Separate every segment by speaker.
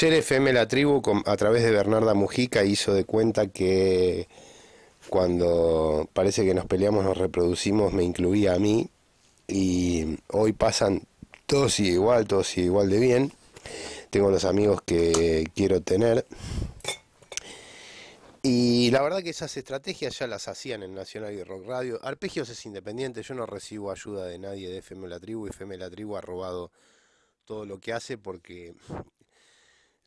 Speaker 1: Ayer FM La Tribu a través de Bernarda Mujica hizo de cuenta que cuando parece que nos peleamos nos reproducimos me incluía a mí y hoy pasan todos y igual, todos y igual de bien. Tengo los amigos que quiero tener. Y la verdad que esas estrategias ya las hacían en Nacional y Rock Radio. Arpegios es independiente, yo no recibo ayuda de nadie de FM La Tribu. FM La Tribu ha robado todo lo que hace porque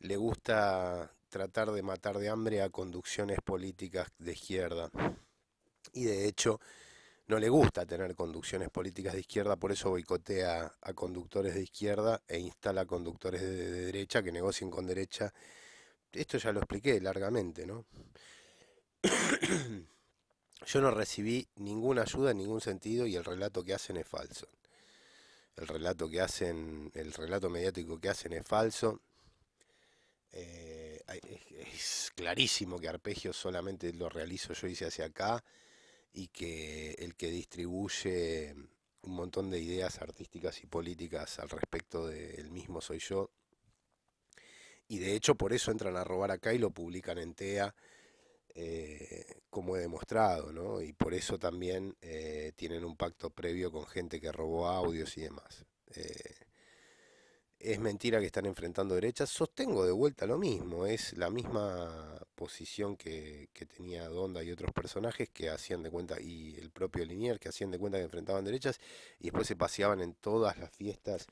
Speaker 1: le gusta tratar de matar de hambre a conducciones políticas de izquierda. Y de hecho, no le gusta tener conducciones políticas de izquierda, por eso boicotea a conductores de izquierda e instala conductores de, derecha que negocien con derecha. Esto ya lo expliqué largamente, ¿no? Yo no recibí ninguna ayuda en ningún sentido y el relato que hacen es falso. El relato que hacen, el relato mediático que hacen es falso eh, es, clarísimo que arpegios solamente lo realizo yo hice hacia acá y que el que distribuye un montón de ideas artísticas y políticas al respecto del mismo soy yo. Y de hecho por eso entran a robar acá y lo publican en TEA, eh, como he demostrado, ¿no? Y por eso también eh, tienen un pacto previo con gente que robó audios y demás es mentira que están enfrentando derechas. Sostengo de vuelta lo mismo, es la misma posición que, tenía Donda y otros personajes que hacían de cuenta, y el propio Linier, que hacían de cuenta que enfrentaban derechas y después se paseaban en todas las fiestas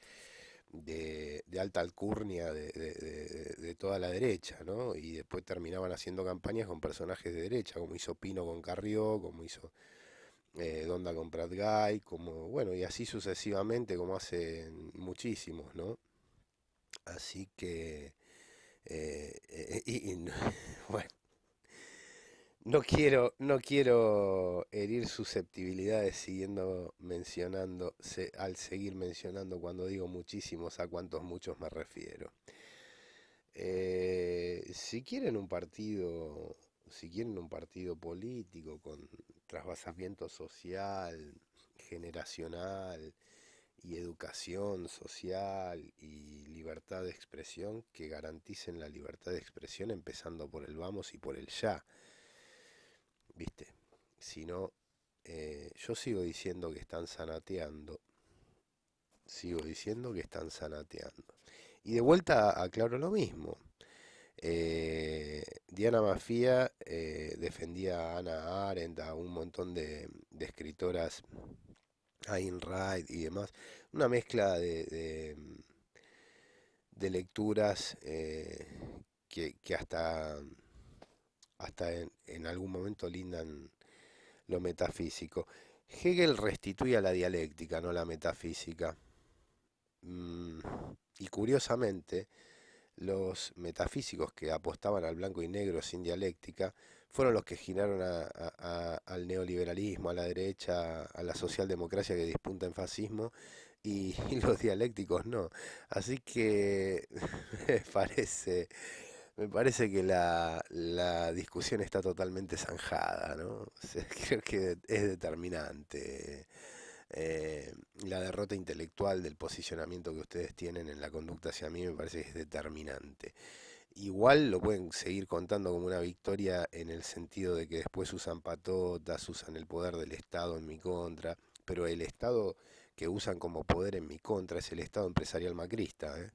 Speaker 1: de, alta alcurnia de, toda la derecha, ¿no? Y después terminaban haciendo campañas con personajes de derecha, como hizo Pino con Carrió, como hizo. Eh, Donda con Pratt como bueno, y así sucesivamente, como hacen muchísimos, ¿no? Así que, eh, eh, y, bueno, no quiero, no quiero herir susceptibilidades siguiendo mencionando, al seguir mencionando cuando digo muchísimos, a cuántos muchos me refiero. Eh, si quieren un partido, si quieren un partido político con trasvasamiento social, generacional y educación social y libertad de expresión, que garanticen la libertad de expresión empezando por el vamos y por el ya. ¿Viste? Si no, eh, yo sigo diciendo que están sanateando Sigo diciendo que están sanateando Y de vuelta aclaro lo mismo. Eh, Diana Mafia eh, defendía a Ana Arendt, a un montón de, escritoras, a y demás. Una mezcla de, de lecturas eh, que, hasta, hasta en, algún momento lindan lo metafísico. Hegel restituye a la dialéctica, no la metafísica. Mm, y curiosamente, los metafísicos que apostaban al blanco y negro sin dialéctica fueron los que giraron al neoliberalismo, a la derecha, a la socialdemocracia que dispunta en fascismo, y, los dialécticos no. Así que me parece, me parece que la, discusión está totalmente zanjada, ¿no? creo que es determinante. Eh, la derrota intelectual del posicionamiento que ustedes tienen en la conducta hacia mí me parece que es determinante. Igual lo pueden seguir contando como una victoria en el sentido de que después usan patotas, usan el poder del Estado en mi contra, pero el Estado que usan como poder en mi contra es el Estado empresarial macrista, ¿eh?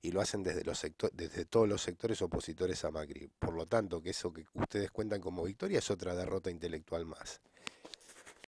Speaker 1: y lo hacen desde, los desde todos los sectores opositores a Macri. Por lo tanto, que eso que ustedes cuentan como victoria es otra derrota intelectual más.